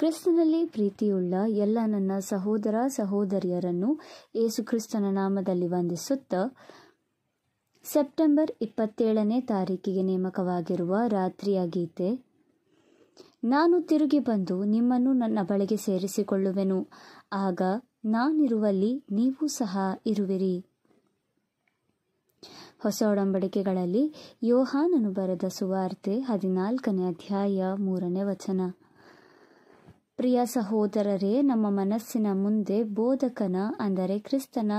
ಕ್ರಿಸ್ತನಲ್ಲಿ ಪ್ರೀತಿಯುಳ್ಳ ಎಲ್ಲ ನನ್ನ ಸಹೋದರ ಸಹೋದರಿಯರನ್ನು ಏಸು ಕ್ರಿಸ್ತನ ನಾಮದಲ್ಲಿ ವಂದಿಸುತ್ತಾ ಸೆಪ್ಟೆಂಬರ್ ಇಪ್ಪತ್ತೇಳನೇ ತಾರೀಕಿಗೆ ನೇಮಕವಾಗಿರುವ ರಾತ್ರಿಯ ಗೀತೆ ನಾನು ತಿರುಗಿ ಬಂದು ನಿಮ್ಮನ್ನು ನನ್ನ ಬಳಿಗೆ ಸೇರಿಸಿಕೊಳ್ಳುವೆನು ಆಗ ನಾನಿರುವಲ್ಲಿ ನೀವು ಸಹ ಇರುವಿರಿ ಹೊಸ ಒಡಂಬಡಿಕೆಗಳಲ್ಲಿ ಯೋಹಾನನು ಬರೆದ ಸುವಾರ್ತೆ ಹದಿನಾಲ್ಕನೇ ಅಧ್ಯಾಯ ಮೂರನೇ ವಚನ ಪ್ರಿಯ ಸಹೋದರರೇ ನಮ್ಮ ಮನಸ್ಸಿನ ಮುಂದೆ ಬೋಧಕನ ಅಂದರೆ ಕ್ರಿಸ್ತನ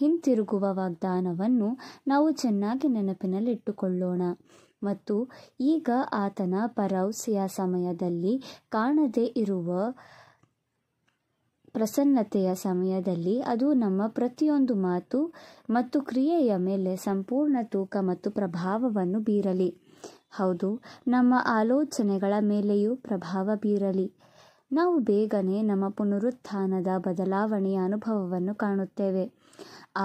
ಹಿಂತಿರುಗುವ ವಾಗ್ದಾನವನ್ನು ನಾವು ಚೆನ್ನಾಗಿ ನೆನಪಿನಲ್ಲಿಟ್ಟುಕೊಳ್ಳೋಣ ಮತ್ತು ಈಗ ಆತನ ಪರೌಸಿಯ ಸಮಯದಲ್ಲಿ ಕಾಣದೇ ಇರುವ ಪ್ರಸನ್ನತೆಯ ಸಮಯದಲ್ಲಿ ಅದು ನಮ್ಮ ಪ್ರತಿಯೊಂದು ಮಾತು ಮತ್ತು ಕ್ರಿಯೆಯ ಮೇಲೆ ಸಂಪೂರ್ಣ ತೂಕ ಮತ್ತು ಪ್ರಭಾವವನ್ನು ಬೀರಲಿ ಹೌದು ನಮ್ಮ ಆಲೋಚನೆಗಳ ಮೇಲೆಯೂ ಪ್ರಭಾವ ಬೀರಲಿ ನಾವು ಬೇಗನೆ ನಮ್ಮ ಪುನರುತ್ಥಾನದ ಬದಲಾವಣೆಯ ಅನುಭವವನ್ನು ಕಾಣುತ್ತೇವೆ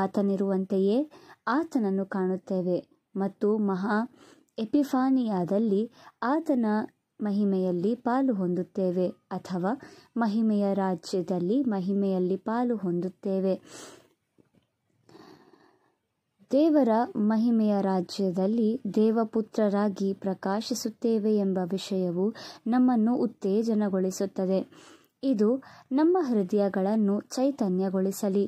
ಆತನಿರುವಂತೆಯೇ ಆತನನ್ನು ಕಾಣುತ್ತೇವೆ ಮತ್ತು ಮಹಾ ಎಪಿಫಾನಿಯಾದಲ್ಲಿ ಆತನ ಮಹಿಮೆಯಲ್ಲಿ ಪಾಲು ಹೊಂದುತ್ತೇವೆ ಅಥವಾ ಮಹಿಮೆಯ ರಾಜ್ಯದಲ್ಲಿ ಮಹಿಮೆಯಲ್ಲಿ ಪಾಲು ಹೊಂದುತ್ತೇವೆ ದೇವರ ಮಹಿಮೆಯ ರಾಜ್ಯದಲ್ಲಿ ದೇವಪುತ್ರರಾಗಿ ಪ್ರಕಾಶಿಸುತ್ತೇವೆ ಎಂಬ ವಿಷಯವು ನಮ್ಮನ್ನು ಉತ್ತೇಜನಗೊಳಿಸುತ್ತದೆ ಇದು ನಮ್ಮ ಹೃದಯಗಳನ್ನು ಚೈತನ್ಯಗೊಳಿಸಲಿ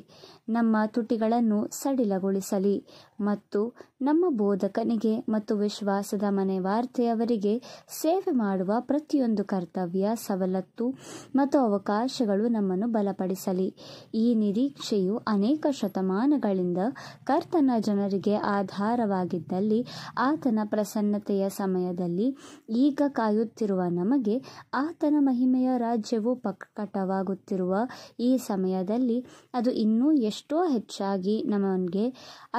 ನಮ್ಮ ತುಟಿಗಳನ್ನು ಸಡಿಲಗೊಳಿಸಲಿ ಮತ್ತು ನಮ್ಮ ಬೋಧಕನಿಗೆ ಮತ್ತು ವಿಶ್ವಾಸದ ಮನೆ ವಾರ್ತೆಯವರಿಗೆ ಸೇವೆ ಮಾಡುವ ಪ್ರತಿಯೊಂದು ಕರ್ತವ್ಯ ಸವಲತ್ತು ಮತ್ತು ಅವಕಾಶಗಳು ನಮ್ಮನ್ನು ಬಲಪಡಿಸಲಿ ಈ ನಿರೀಕ್ಷೆಯು ಅನೇಕ ಶತಮಾನಗಳಿಂದ ಕರ್ತನ ಜನರಿಗೆ ಆಧಾರವಾಗಿದ್ದಲ್ಲಿ ಆತನ ಪ್ರಸನ್ನತೆಯ ಸಮಯದಲ್ಲಿ ಈಗ ಕಾಯುತ್ತಿರುವ ನಮಗೆ ಆತನ ಮಹಿಮೆಯ ರಾಜ್ಯವು ಪ್ರಕಟವಾಗುತ್ತಿರುವ ಈ ಸಮಯದಲ್ಲಿ ಅದು ಇನ್ನೂ ಎಷ್ಟೋ ಹೆಚ್ಚಾಗಿ ನಮಗೆ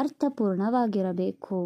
ಅರ್ಥಪೂರ್ಣ ಪೂರ್ಣವಾಗಿರಬೇಕು